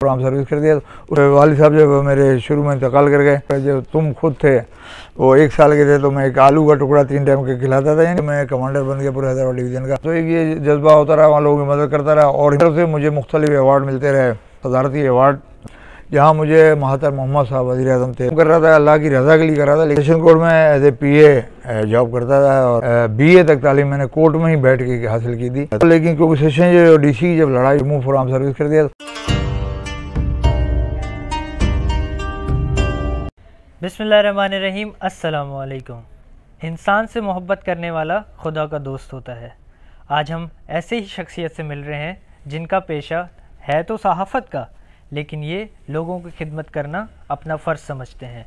programme service कर दिया उस वाली साहब जब मेरे शुरू में इंतकाल कर गए जब तुम खुद थे वो एक साल के थे तो मैं एक आलू का टुकड़ा तीन टाइम के खिलाता था यानी मैं कमांडर बन गया पूरे हैदराबाद डिवीजन का तो एक ये जज्बा होता रहा वहाँ लोगों की मदद करता रहा और इधर से मुझे मुख्तलिफ अवार्ड मिलते रहे सदारती अवार्ड जहाँ मुझे महातर मोहम्मद साहब वजी अजम थे कर रहा था अल्लाह की रजा के लिए कर रहा था लेकिन कोर्ट में as a PA job करता था और बी ए तक तालीम मैंने कोर्ट में ही बैठ के हासिल की थी तो लेकिन क्योंकि सेशन जो डी सी जब लड़ाई मुँह फ्राम सर्विस कर दिया बिसमीम अल्लाम इंसान से मोहब्बत करने वाला खुदा का दोस्त होता है आज हम ऐसे ही शख्सियत से मिल रहे हैं जिनका पेशा है तो सहाफ़त का लेकिन ये लोगों की खिदमत करना अपना फ़र्ज़ समझते हैं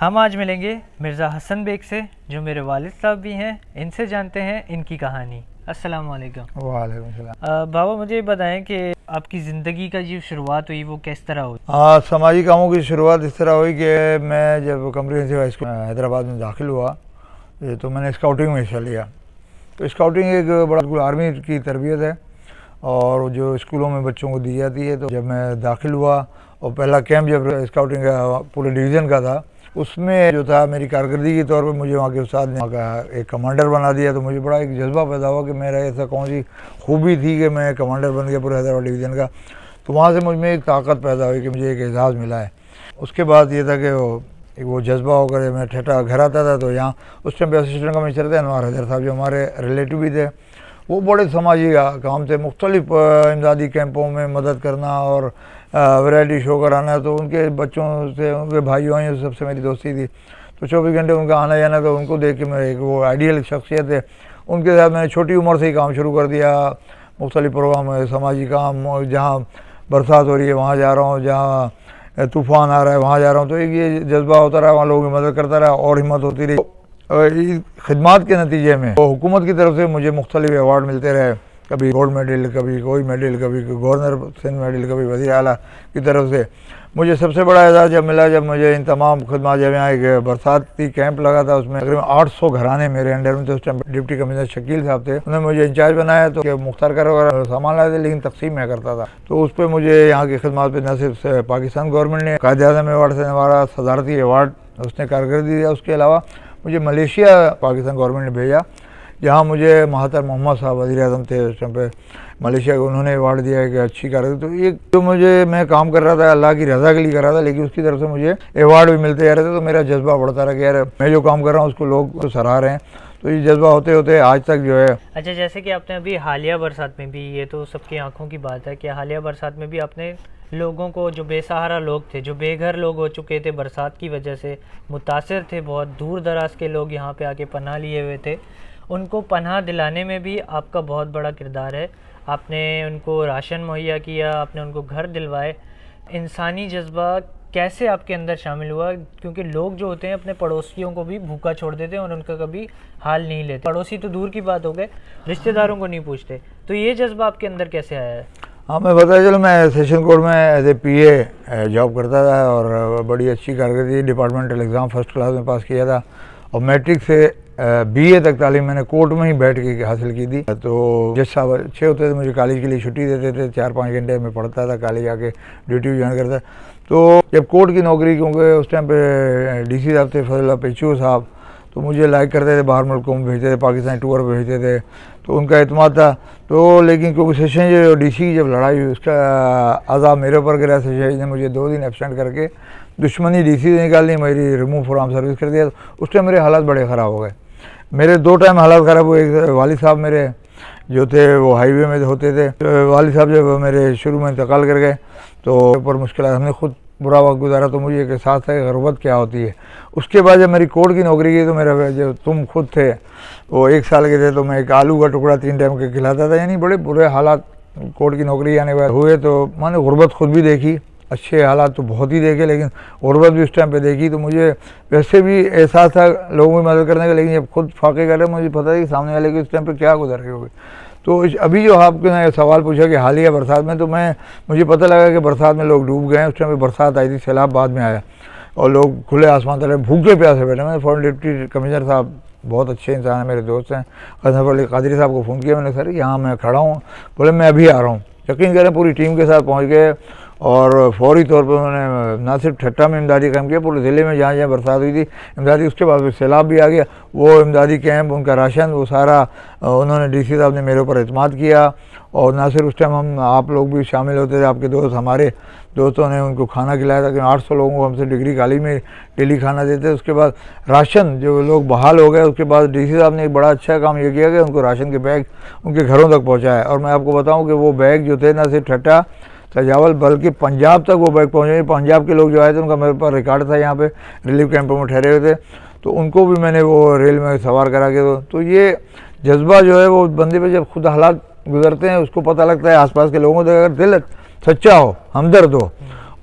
हम आज मिलेंगे मिर्ज़ा हसन बेग से जो मेरे वालिद साहब भी हैं इनसे जानते हैं इनकी कहानी अस्सलाम वालेकुम बाबा मुझे बताएं कि आपकी ज़िंदगी का जो शुरुआत हुई वो किस तरह हुई हाँ समाजी कामों की शुरुआत इस तरह हुई कि मैं जब कम्प्रीहेंसिव हाई स्कूल हैदराबाद में दाखिल हुआ तो मैंने स्काउटिंग में हिस्सा लिया तो स्काउटिंग एक बड़ा आर्मी की तरबियत है और जो स्कूलों में बच्चों को दी जाती है तो जब मैं दाखिल हुआ और पहला कैंप जब स्काउटिंग का पूरे डिवीज़न का था उसमें जो था मेरी कारकर्दगी के तौर पर मुझे वहाँ के उस्ताद ने का एक कमांडर बना दिया तो मुझे बड़ा एक जज्बा पैदा हुआ कि मेरा ऐसा कौन सी खूबी थी कि मैं कमांडर बन गया पूरे हैदराबाद डिवीज़न का तो वहाँ से मुझ में एक ताकत पैदा हुई कि मुझे एक एजाज़ मिला है उसके बाद ये था कि वो एक वो जज्बा होकर मैं ठेठा घर आता था तो यहाँ उस टाइम पर असिस्टेंट कमिश्नर थे अनवर हजर साहब जो हमारे रिलेटिव भी थे वो बड़े समाजी काम थे मुख्तलिफ इमदादी कैंपों में मदद करना और वैरायटी शो कराना तो उनके बच्चों से उनके भाइयों से सबसे मेरी दोस्ती थी तो चौबीस घंटे उनका आना जाना तो उनको देख के मेरे एक वो आइडियल शख्सियत है उनके साथ मैंने छोटी उम्र से ही काम शुरू कर दिया मुख्तलिफ प्रोग्राम समाजी काम जहाँ बरसात हो रही है वहाँ जा रहा हूँ जहाँ तूफ़ान आ रहा है वहाँ जा रहा हूँ तो एक ये जज्बा होता रहा वहाँ लोगों की मदद करता रहा और हिम्मत होती रही खदमात के नतीजे में तो हुकूमत की तरफ से मुझे मुख्तलिफ अवार्ड मिलते रहे कभी गोल्ड मेडल कभी कोई मेडल कभी गवर्नर सिंध मेडल कभी वजी अला की तरफ से मुझे सबसे बड़ा एजाज़ जब मिला जब मुझे इन तमाम खदमात जब यहाँ एक बरसाती कैंप लगा था उसमें तकरीबन आठ सौ घराने मेरे अंडर में थे उस टाइम डिप्टी कमिश्नर शकील साहब थे उन्होंने मुझे इंचार्ज बनाया तो मुख्तार कर वगैरह सामान लाए थे लेकिन तकसीम मैं करता था तो उस पर मुझे यहाँ की खदमात पर न सिर्फ पाकिस्तान गवर्नमेंट ने कायद अजम अवार्ड से नवारा सदारती अवार्ड उसने कारकर्दी दिया उसके अलावा मुझे मलेशिया पाकिस्तान गवर्नमेंट ने भेजा जहाँ मुझे महातर मोहम्मद साहब वजी अजम थे उस टाइम पर मलेशिया को उन्होंने अवार्ड दिया कि अच्छी कार्य तो ये जो तो मुझे मैं काम कर रहा था अल्लाह की रजा के लिए कर रहा था लेकिन उसकी तरफ से मुझे अवार्ड भी मिलते जा रहे थे तो मेरा जज्बा बढ़ता रहा कि यार मैं जो काम कर रहा हूँ उसको लोग तो सराह रहे हैं तो ये जज्बा होते होते आज तक जो है अच्छा जैसे कि आपने अभी हालिया बरसात में भी ये तो सबकी आंखों की बात है कि हालिया बरसात में भी आपने लोगों को जो बेसहारा लोग थे जो बेघर लोग हो चुके थे बरसात की वजह से मुतासर थे बहुत दूर दराज के लोग यहाँ पे आके पनाह लिए हुए थे उनको पनाह दिलाने में भी आपका बहुत बड़ा किरदार है आपने उनको राशन मुहैया किया आपने उनको घर दिलवाए इंसानी जज्बा कैसे आपके अंदर शामिल हुआ क्योंकि लोग जो होते हैं अपने पड़ोसियों को भी भूखा छोड़ देते हैं और उनका कभी हाल नहीं लेते पड़ोसी तो दूर की बात हो गए रिश्तेदारों को नहीं पूछते तो ये जज्बा आपके अंदर कैसे आया है हाँ मैं बताया चलो मैं सेशन कोर्ट में as a PA job करता था और बड़ी अच्छी कारकर्दगी डिपार्टमेंटल एग्ज़ाम फर्स्ट क्लास में पास किया था और मैट्रिक से बी ए तक तालीम मैंने कोर्ट में ही बैठ के हासिल की थी तो जज साहब अच्छे होते थे मुझे कॉलेज के लिए छुट्टी देते थे चार पाँच घंटे में पढ़ता था कॉलेज आके ड्यूटी ज्वाइन करता तो जब कोर्ट की नौकरी क्योंकि उस टाइम पे डीसी साहब थे फजल पेचू साहब तो मुझे लाइक करते थे बाहर मुल्कों में भेजते थे पाकिस्तान टूर पर भेजते थे तो उनका अहतम था तो लेकिन क्योंकि सेशन जो डी की जब लड़ाई हुई उसका आज़ाब मेरे ऊपर गिरा सेशन ने मुझे दो दिन एबसेंट करके दुश्मनी डी से निकालनी मेरी रिमूव फ्राम सर्विस कर दिया उस टाइम मेरे हालात बड़े ख़राब हो गए मेरे दो टाइम हालात ख़राब हुए वालिद साहब मेरे जो थे वो हाईवे में होते थे तो वालिद साहब जब मेरे शुरू में इंतकाल कर गए तो ऊपर मुश्किल हमने खुद बुरा वक्त गुजारा तो मुझे एक साथ है गरबत क्या होती है उसके बाद जब मेरी कोर्ट की नौकरी की तो मेरा जो तुम खुद थे वो एक साल के थे तो मैं एक आलू का टुकड़ा तीन टाइम के खिलाता था यानी बड़े बुरे हालात कोर्ट की नौकरी आने हुए तो मैंने गुर्बत खुद भी देखी अच्छे हालात तो बहुत ही देखे लेकिन गुरबत भी उस टाइम पे देखी तो मुझे वैसे भी एहसास था लोगों की मदद करने का लेकिन जब खुद फाके कर रहे मुझे पता है कि सामने वाले के उस टाइम पे क्या गुजर हो होगी तो अभी जो आपने सवाल पूछा कि हालिया बरसात में तो मैं मुझे पता लगा कि बरसात में लोग डूब गए हैं उस टाइम पर बरसात आई थी सैलाब बाद में आया और लोग खुले आसमान तले भूखे प्यासे बैठे मैंने फॉरन डिप्टी कमिश्नर साहब बहुत अच्छे इंसान हैं मेरे दोस्त हैं अजहर अली कादरी साहब को फ़ोन किया मैंने सर यहाँ मैं खड़ा हूँ बोले मैं अभी आ रहा हूँ यकीन करें पूरी टीम के साथ पहुँच गए और फौरी तौर पर उन्होंने ना सिर्फ ठट्टा में इमदादी कैम्प किया पूरे ज़िले में जहाँ जहाँ बरसात हुई थी इमदादी उसके बाद फिर सैलाब भी आ गया वो इमदादी कैम्प उनका राशन वो सारा उन्होंने डी सी साहब ने मेरे ऊपर अतमाद किया और ना सिर्फ उस टाइम हम आप लोग भी शामिल होते थे आपके दोस्त हमारे दोस्तों ने उनको खाना खिलाया था कि सौ लोगों को हमसे डिग्री काली में डेली खाना देते थे उसके बाद राशन जो लोग बहाल हो गए उसके बाद डीसी साहब ने एक बड़ा अच्छा काम ये किया कि उनको राशन के बैग उनके घरों तक पहुँचाया और मैं आपको बताऊँ कि वो बैग जो थे ना सिर्फ ठट्टा सजावल बल्कि पंजाब तक वो बाइक पहुँचे पंजाब के लोग जो आए थे उनका मेरे पास रिकॉर्ड था यहाँ पर रिलीफ कैंप में ठहरे हुए थे तो उनको भी मैंने वो रेल में सवार करा के तो, तो ये जज्बा जो है वो बंदे पे जब खुद हालात गुजरते हैं उसको पता लगता है आसपास के लोगों से अगर दिल सच्चा हो हमदर्द हो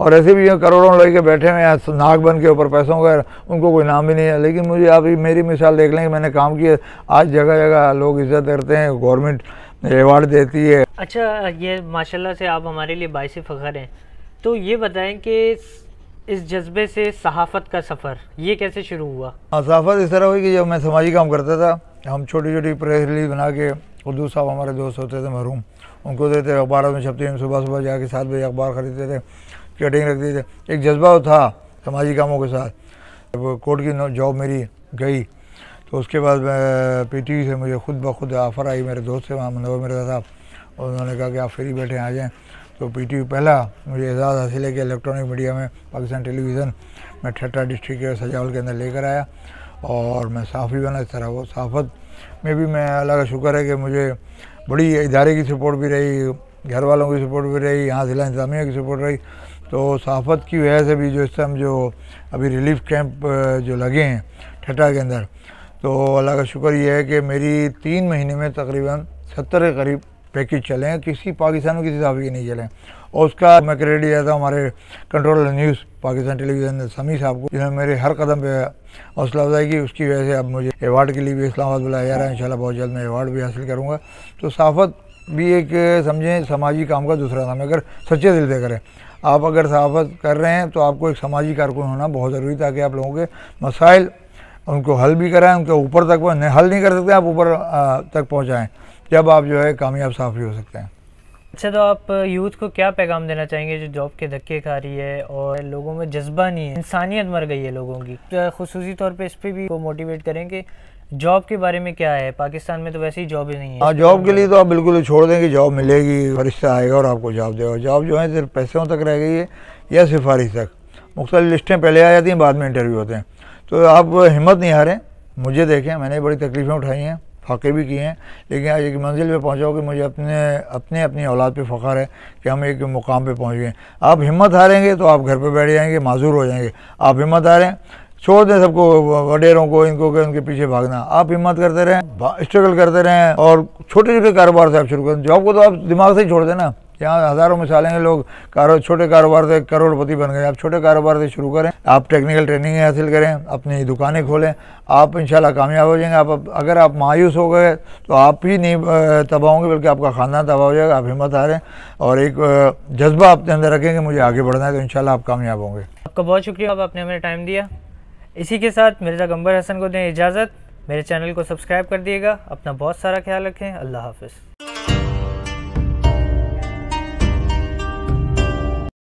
और ऐसे भी करोड़ों लड़के बैठे हैं यहाँ बन के ऊपर पैसों का उनको कोई नाम भी नहीं है लेकिन मुझे अभी मेरी मिसाल देख लें कि मैंने काम किया आज जगह जगह लोग इज्जत करते हैं गवर्नमेंट रिवार्ड देती है अच्छा ये माशाल्लाह से आप हमारे लिए बायस फ़खर हैं तो ये बताएं कि इस जज्बे से सहाफ़त का सफ़र ये कैसे शुरू हुआ हाँ सहाफ़त इस तरह हुई कि जब मैं समाजी काम करता था हम छोटी छोटी प्रेस रिलीज बना के उर्दू साहब हमारे दोस्त होते थे महरूम उनको देते अखबारों में छपते सुबह सुबह जाके सात बजे अखबार ख़रीदते थे कटिंग रखते थे एक जज्बा था समाजी कामों के साथ कोर्ट की जॉब मेरी गई तो उसके बाद पीटी से मुझे खुद ब खुद ऑफर आई मेरे दोस्त से वहाँ मनोवर मिर्जा साहब उन्होंने कहा कि आप फ्री बैठे आ जाएँ तो वी पहला मुझे एजाज़ हासिल है कि इलेक्ट्रॉनिक मीडिया में पाकिस्तान टेलीविज़न में ठेटा डिस्ट्रिक्ट के सजावल के अंदर लेकर आया और मैं साफ़ी बना इस तरह वो साफत में भी मैं अल्लाह का शुक्र है कि मुझे बड़ी इदारे की सपोर्ट भी रही घर वालों की सपोर्ट भी रही यहाँ ज़िला इंतजामिया की सपोर्ट रही तो सहाफ़त की वजह से भी जो इस टाइम जो अभी रिलीफ कैंप जो लगे हैं ठटा के अंदर तो अल्लाह का शुक्र यह है कि मेरी तीन महीने में तकरीबन सत्तर के करीब पैकेज चले हैं किसी पाकिस्तान में किसी साफ़ी के नहीं चले और उसका मैं क्रेडिट दिया था हमारे कंट्रोल न्यूज़ पाकिस्तान टेलीविज़न समी साहब को जिन्होंने मेरे हर कदम पे हौसला अफजाई की उसकी वजह से अब मुझे अवार्ड के लिए भी इस्लामाबाद बुलाया जा रहा है इंशाल्लाह बहुत जल्द मैं अवार्ड भी हासिल करूँगा तो सहाफ़त भी एक समझें समाजी काम का दूसरा नाम है अगर सच्चे दिल से करें आप अगर सहाफ़त कर रहे हैं तो आपको एक समाजी कारकुन होना बहुत ज़रूरी ताकि आप लोगों के मसाइल उनको हल भी कराएं उनके ऊपर तक हल नहीं कर सकते आप ऊपर तक पहुँचाएँ जब आप जो है कामयाब साफरी हो सकते हैं अच्छा तो आप यूथ को क्या पैगाम देना चाहेंगे जो जॉब के धक्के खा रही है और लोगों में जज्बा नहीं है इंसानियत मर गई है लोगों की तो खसूसी तौर पे इस पर भी वो मोटिवेट करें कि जॉब के बारे में क्या है पाकिस्तान में तो वैसे ही जॉब ही नहीं है हाँ जॉब के लिए तो आप बिल्कुल छोड़ दें कि जॉब मिलेगी फरिश्ता आएगा और आपको जॉब देगा जॉब जो है सिर्फ पैसों तक रह गई है या सिफारिश तक मुख्तलि लिस्टें पहले आ जाती हैं बाद में इंटरव्यू होते हैं तो आप हिम्मत नहीं हारें मुझे देखें मैंने बड़ी तकलीफ़ें उठाई हैं फ़ाके भी किए हैं लेकिन आज एक मंजिल पर पहुँचा कि मुझे अपने अपने अपनी औलाद पे फ़ख्र है कि हम एक मुकाम पे पहुँच गए आप हिम्मत हारेंगे तो आप घर पे बैठ जाएंगे माजूर हो जाएंगे आप हिम्मत हारें छोड़ दें सबको वडेरों को इनको के उनके पीछे भागना आप हिम्मत करते रहें स्ट्रगल करते रहें और छोटे छोटे कारोबार से आप शुरू करें जॉब को तो आप दिमाग से ही छोड़ देना यहाँ हज़ारों मिसालें हैं लोग कारो छोटे कारोबार से करोड़पति बन गए आप छोटे कारोबार से शुरू करें आप टेक्निकल ट्रेनिंग हासिल करें अपनी दुकानें खोलें आप इंशाल्लाह कामयाब हो जाएंगे आप अगर आप मायूस हो गए तो आप ही नहीं तबाह होंगे बल्कि आपका ख़ानदान तबाह हो जाएगा आप हिम्मत आ रहे हैं और एक जज्बा अपने अंदर रखेंगे मुझे आगे बढ़ना है तो इन आप कामयाब होंगे आपका बहुत शुक्रिया आप आपने हमें टाइम दिया इसी के साथ मिर्ज़ा गंबर हसन को दें इजाज़त मेरे चैनल को सब्सक्राइब कर दिएगा अपना बहुत सारा ख्याल रखें अल्लाह हाफिज़